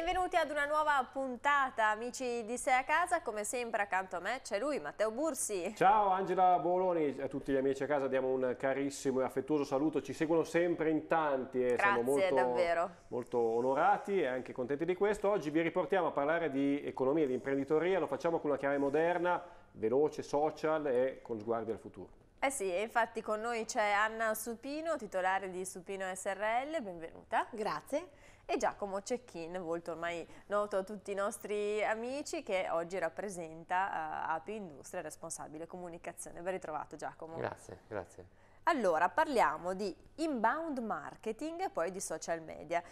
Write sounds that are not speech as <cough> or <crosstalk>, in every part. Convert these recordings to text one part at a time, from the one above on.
Benvenuti ad una nuova puntata amici di Sei a Casa, come sempre accanto a me c'è lui Matteo Bursi. Ciao Angela Boloni a tutti gli amici a casa diamo un carissimo e affettuoso saluto, ci seguono sempre in tanti e eh, Grazie, siamo molto, davvero. molto, onorati e anche contenti di questo. Oggi vi riportiamo a parlare di economia e di imprenditoria, lo facciamo con una chiave moderna, veloce, social e con sguardi al futuro. Eh sì, infatti con noi c'è Anna Supino, titolare di Supino SRL, benvenuta. Grazie e Giacomo Cecchin, volto ormai noto a tutti i nostri amici, che oggi rappresenta uh, API Industria Responsabile Comunicazione. Ben ritrovato Giacomo. Grazie, grazie. Allora, parliamo di inbound marketing e poi di social media.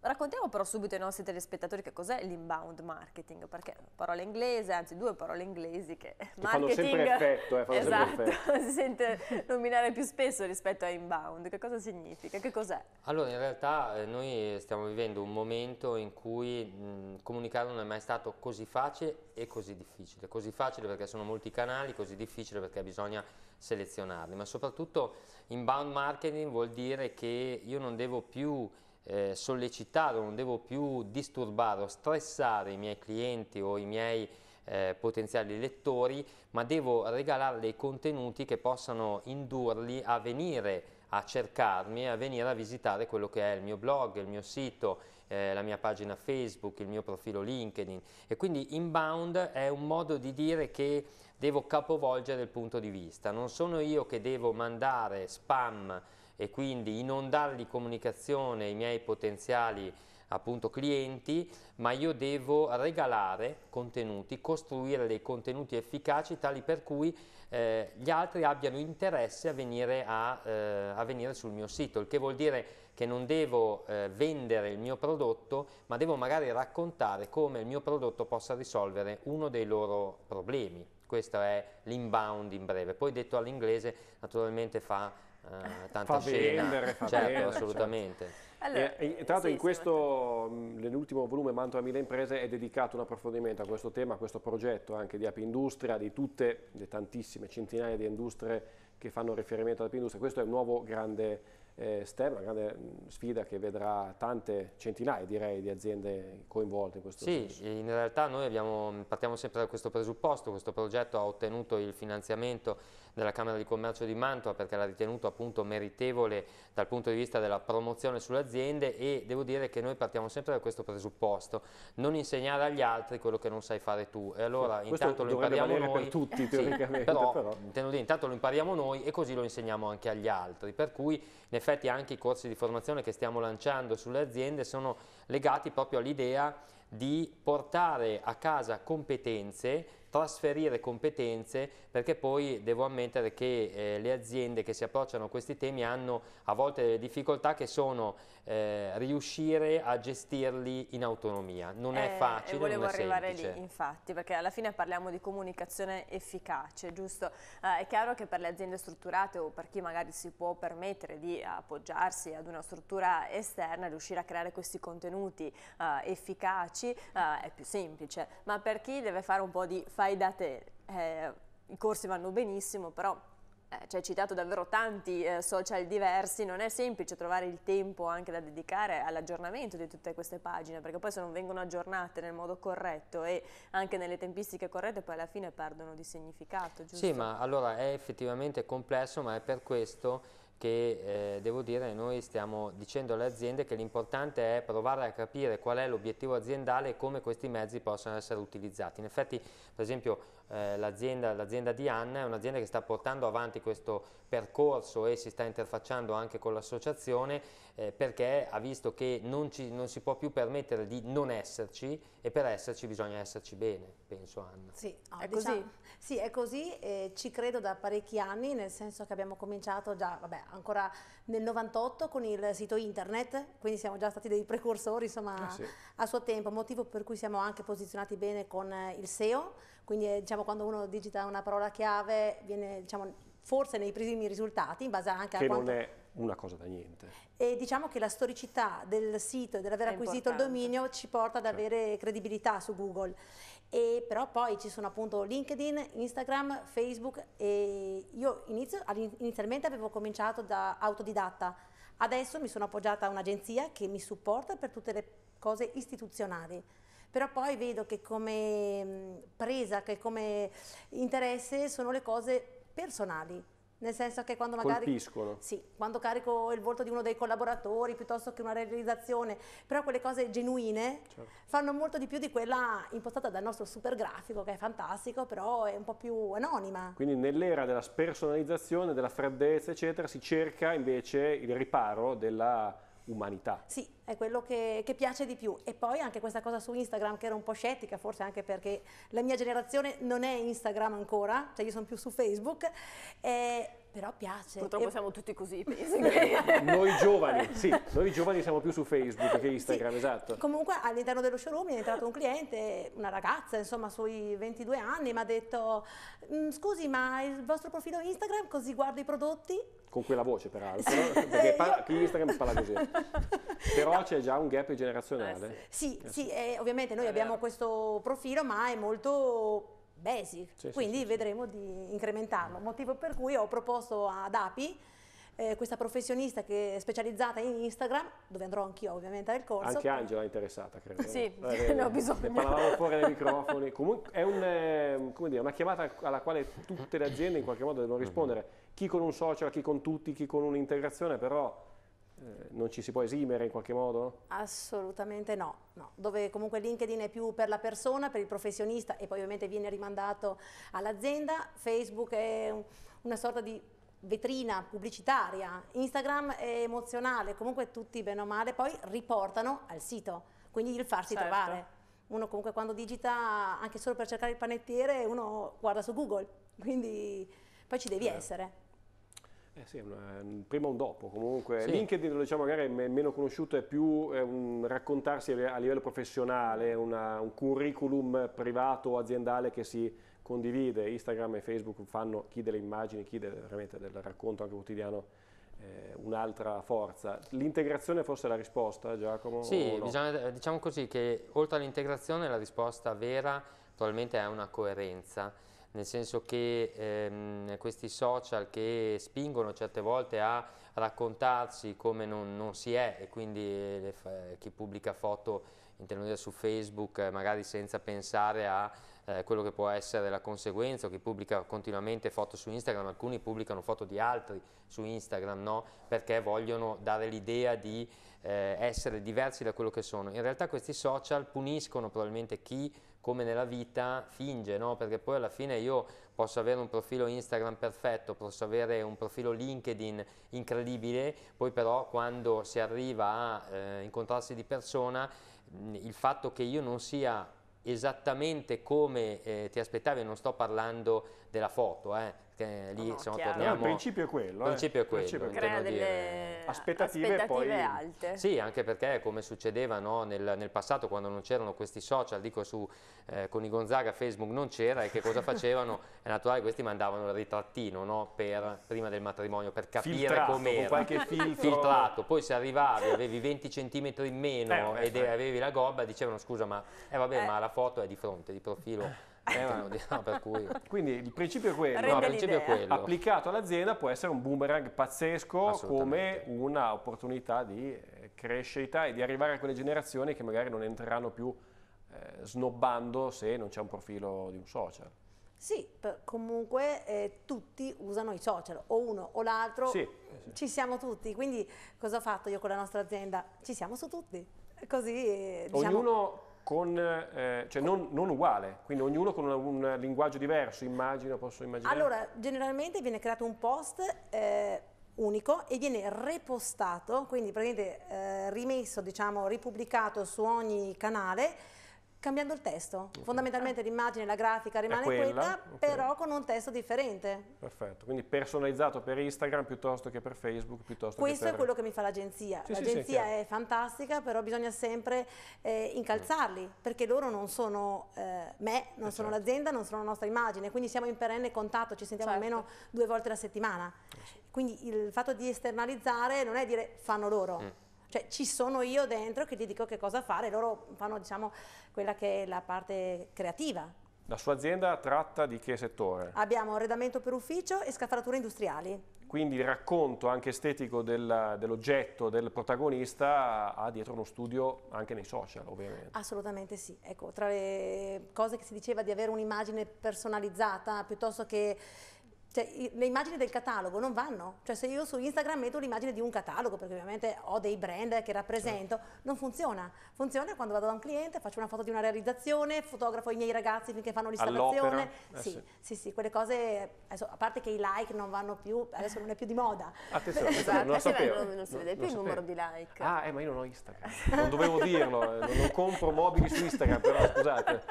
Raccontiamo però subito ai nostri telespettatori che cos'è l'inbound marketing, perché parola inglese, anzi due parole inglesi che, che marketing... Fanno sempre effetto, eh, fanno esatto, effetto. <laughs> si sente nominare più spesso rispetto a inbound. Che cosa significa? Che cos'è? Allora, in realtà eh, noi stiamo vivendo un momento in cui mh, comunicare non è mai stato così facile e così difficile. Così facile perché sono molti canali, così difficile perché bisogna selezionarli, ma soprattutto inbound marketing vuol dire che io non devo più eh, sollecitare, non devo più disturbare o stressare i miei clienti o i miei eh, potenziali lettori, ma devo regalare dei contenuti che possano indurli a venire a cercarmi e a venire a visitare quello che è il mio blog, il mio sito, eh, la mia pagina Facebook, il mio profilo LinkedIn e quindi inbound è un modo di dire che devo capovolgere il punto di vista, non sono io che devo mandare spam e quindi inondare di comunicazione i miei potenziali appunto clienti, ma io devo regalare contenuti, costruire dei contenuti efficaci tali per cui eh, gli altri abbiano interesse a venire, a, eh, a venire, sul mio sito, il che vuol dire che non devo eh, vendere il mio prodotto, ma devo magari raccontare come il mio prodotto possa risolvere uno dei loro problemi. Questo è l'inbound in breve, poi detto all'inglese naturalmente fa eh, tanta fa scena. Vendere, fa certo, vendere, certo. assolutamente. Certo. Allora, e, e, tra l'altro sì, in questo, nell'ultimo volume Mantova 1000 Imprese è dedicato un approfondimento a questo tema, a questo progetto anche di Api Industria, di tutte le tantissime centinaia di industrie che fanno riferimento ad Api Industria. Questo è un nuovo grande eh, STEM, una grande sfida che vedrà tante centinaia direi di aziende coinvolte in questo sì, senso. Sì, in realtà noi abbiamo, partiamo sempre da questo presupposto, questo progetto ha ottenuto il finanziamento della Camera di Commercio di Mantova perché l'ha ritenuto appunto meritevole dal punto di vista della promozione sulle aziende e devo dire che noi partiamo sempre da questo presupposto, non insegnare agli altri quello che non sai fare tu e allora questo intanto lo impariamo noi, per tutti <laughs> teoricamente sì, però, però. Dire, intanto lo impariamo noi e così lo insegniamo anche agli altri, per cui in effetti effetti anche i corsi di formazione che stiamo lanciando sulle aziende sono legati proprio all'idea di portare a casa competenze, trasferire competenze, perché poi devo ammettere che eh, le aziende che si approcciano a questi temi hanno a volte delle difficoltà che sono eh, riuscire a gestirli in autonomia. Non eh, è facile, è e volevo arrivare lì, infatti, perché alla fine parliamo di comunicazione efficace, giusto? Eh, è chiaro che per le aziende strutturate o per chi magari si può permettere di appoggiarsi ad una struttura esterna, riuscire a creare questi contenuti eh, efficaci eh, è più semplice, ma per chi deve fare un po' di fai da te, i corsi vanno benissimo, però eh, ci hai citato davvero tanti eh, social diversi, non è semplice trovare il tempo anche da dedicare all'aggiornamento di tutte queste pagine, perché poi se non vengono aggiornate nel modo corretto e anche nelle tempistiche corrette, poi alla fine perdono di significato, giusto? Sì, ma allora è effettivamente complesso, ma è per questo che eh, devo dire noi stiamo dicendo alle aziende che l'importante è provare a capire qual è l'obiettivo aziendale e come questi mezzi possono essere utilizzati. In effetti per esempio eh, l'azienda di Anna è un'azienda che sta portando avanti questo percorso e si sta interfacciando anche con l'associazione eh, perché ha visto che non, ci, non, si può più permettere di non esserci e per esserci bisogna esserci bene, penso Anna. Sì, no, è, diciamo, così. sì è così, eh, ci credo da parecchi anni, nel senso che abbiamo cominciato già, vabbè, ancora nel 98 con il sito internet, quindi siamo già stati dei precursori insomma, eh sì. a suo tempo, motivo per cui siamo anche posizionati bene con eh, il SEO, quindi eh, diciamo quando uno digita una parola chiave viene diciamo, forse nei primi risultati in base anche che a quanto... Che non è una cosa da niente. E diciamo che la storicità del sito e dell'aver acquisito importante. il dominio ci porta ad avere credibilità su Google. E però poi ci sono appunto LinkedIn, Instagram, Facebook e io inizio, inizialmente avevo cominciato da autodidatta, adesso mi sono appoggiata a un'agenzia che mi supporta per tutte le cose istituzionali però poi vedo che come presa, che come interesse sono le cose personali nel senso che quando magari... Colpiscono. Sì, quando carico il volto di uno dei collaboratori piuttosto che una realizzazione, però quelle cose genuine certo. fanno molto di più di quella impostata dal nostro super grafico che è fantastico, però è un po' più anonima. Quindi nell'era della spersonalizzazione, della freddezza, eccetera, si cerca invece il riparo della umanità. Sì, è quello che, che, piace di più. E poi anche questa cosa su Instagram che era un po' scettica, forse anche perché la mia generazione non è Instagram ancora, cioè io sono più su Facebook, eh, però piace. Purtroppo e... siamo tutti così, penso. <laughs> noi giovani, sì, noi giovani siamo più su Facebook che Instagram, sì. esatto. Comunque all'interno dello showroom è entrato un cliente, una ragazza, insomma, sui 22 anni, mi ha detto, mm, scusi, ma il vostro profilo Instagram così guardo i prodotti? con quella voce peraltro, perché parla, chi <laughs> Instagram parla così, <laughs> però no. c'è già un gap generazionale. Eh, sì, eh, sì, sì eh, ovviamente noi eh, abbiamo eh. questo profilo ma è molto basic, sì, quindi sì, vedremo di incrementarlo, motivo per cui ho proposto ad API eh, questa professionista che è specializzata in Instagram, dove andrò anch'io ovviamente al corso. Anche Angela è interessata, credo. Sì, eh, <laughs> ne ho eh, bisogno. Ne parlavamo fuori dai microfoni. Comunque è un, eh, dire, una chiamata alla quale tutte le aziende in qualche modo devono mhm. rispondere. Chi con un social, chi con tutti, chi con un'integrazione, però... Eh, non ci si può esimere in qualche modo? Assolutamente no, no, dove comunque LinkedIn è più per la persona, per il professionista e poi ovviamente viene rimandato all'azienda, Facebook è una sorta di vetrina pubblicitaria, Instagram è emozionale, comunque tutti bene o male poi riportano al sito, quindi il farsi certo. trovare. Uno comunque quando digita, anche solo per cercare il panettiere, uno guarda su Google, quindi poi ci devi eh. essere. Eh sì, una, un prima o un dopo comunque. Sì. LinkedIn, lo diciamo, magari è meno conosciuto, è più è un raccontarsi a livello professionale, una, un curriculum privato o aziendale che si condivide, Instagram e Facebook fanno chi delle immagini, chi del, veramente del racconto anche quotidiano eh, un'altra forza. L'integrazione forse è la risposta, Giacomo? Sì, no? bisogna, diciamo così che oltre all'integrazione la risposta vera attualmente è una coerenza, nel senso che ehm, questi social che spingono certe volte a raccontarsi come non, non si è e quindi eh, le, chi pubblica foto in tenuta su Facebook magari senza pensare a eh, quello che può essere la conseguenza o chi pubblica continuamente foto su Instagram, alcuni pubblicano foto di altri su Instagram no? perché vogliono dare l'idea di eh, essere diversi da quello che sono. In realtà questi social puniscono probabilmente chi come nella vita finge, no? perché poi alla fine io posso avere un profilo Instagram perfetto, posso avere un profilo LinkedIn incredibile, poi però quando si arriva a eh, incontrarsi di persona, il fatto che io non sia esattamente come eh, ti aspettavi, non sto parlando della foto, eh, perché lì no, siamo chiaro. torniamo... No, eh, il principio è quello. Il eh. principio eh. è quello. Principio crea delle aspettative, aspettative poi... alte. Sì, anche perché come succedeva no, nel, nel, passato quando non c'erano questi social, dico su, eh, con i Gonzaga Facebook non c'era e che cosa facevano? <laughs> è naturale questi mandavano il ritrattino no, per, prima del matrimonio per capire come com'era. qualche <laughs> filtro. Filtrato. Poi se arrivavi avevi 20 cm in meno eh, ed avevi la gobba dicevano scusa ma, eh, vabbè, ma la foto è di fronte, di profilo eh, eh no, per cui... <laughs> Quindi il principio è quello, no, principio è quello. applicato all'azienda può essere un boomerang pazzesco come un'opportunità di eh, crescita e di arrivare a quelle generazioni che magari non entreranno più eh, snobbando se non c'è un profilo di un social. Sì, comunque eh, tutti usano i social, o uno o l'altro, sì, sì. ci siamo tutti, quindi cosa ho fatto io con la nostra azienda? Ci siamo su tutti, così eh, diciamo... Ognuno con, eh, cioè non, non, uguale, quindi ognuno con un, un, linguaggio diverso, immagino, posso immaginare. Allora, generalmente viene creato un post eh, unico e viene repostato, quindi praticamente eh, rimesso, diciamo, ripubblicato su ogni canale cambiando il testo. Fondamentalmente l'immagine, la grafica rimane quella, quella okay. però con un testo differente. Perfetto, quindi personalizzato per Instagram piuttosto che per Facebook, piuttosto Questo per... è quello che mi fa l'agenzia. Sì, l'agenzia sì, sì, è, è fantastica, però bisogna sempre eh, incalzarli, mm. perché loro non sono eh, me, non eh sono certo. l'azienda, non sono la nostra immagine, quindi siamo in perenne contatto, ci sentiamo certo. almeno due volte alla settimana. Eh quindi il fatto di esternalizzare non è dire fanno loro, mm cioè ci sono io dentro che gli dico che cosa fare, loro fanno diciamo quella che è la parte creativa. La sua azienda tratta di che settore? Abbiamo arredamento per ufficio e scaffalature industriali. Quindi il racconto anche estetico dell'oggetto, del protagonista ha dietro uno studio anche nei social ovviamente. Assolutamente sì, ecco tra le cose che si diceva di avere un'immagine personalizzata piuttosto che cioè, le immagini del catalogo non vanno, cioè se io su Instagram metto l'immagine di un catalogo, perché ovviamente ho dei brand che rappresento, certo. non funziona, funziona quando vado da un cliente, faccio una foto di una realizzazione, fotografo i miei ragazzi finché fanno l'installazione, eh sì, sì, sì, sì, quelle cose, adesso, a parte che i like non vanno più, adesso non è più di moda. Attenzione, esatto, <laughs> non, non, non, si vede non, più il numero di like. Ah, eh, ma io non ho Instagram, <laughs> non dovevo dirlo, eh, non compro mobili su Instagram, però scusate.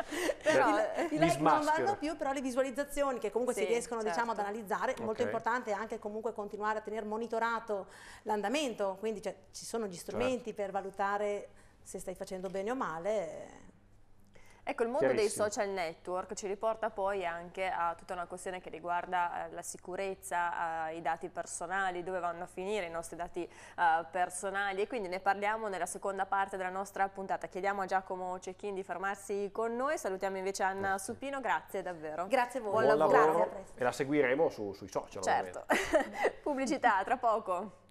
<laughs> però cioè, eh, i, i like non vanno più, però le visualizzazioni che comunque sì, si riescono certo. diciamo, ad analizzare, okay. molto importante è anche comunque continuare a tenere monitorato l'andamento, quindi cioè, ci sono gli strumenti certo. per valutare se stai facendo bene o male. Ecco, il mondo dei social network ci riporta poi anche a tutta una questione che riguarda eh, la sicurezza, eh, i dati personali, dove vanno a finire i nostri dati eh, personali e quindi ne parliamo nella seconda parte della nostra puntata. Chiediamo a Giacomo Cecchin di fermarsi con noi, salutiamo invece Anna grazie. Supino, grazie davvero. Grazie a voi. Buon, Buon lavoro. lavoro. Grazie, e la seguiremo su, sui social. Certo. <laughs> Pubblicità, tra poco.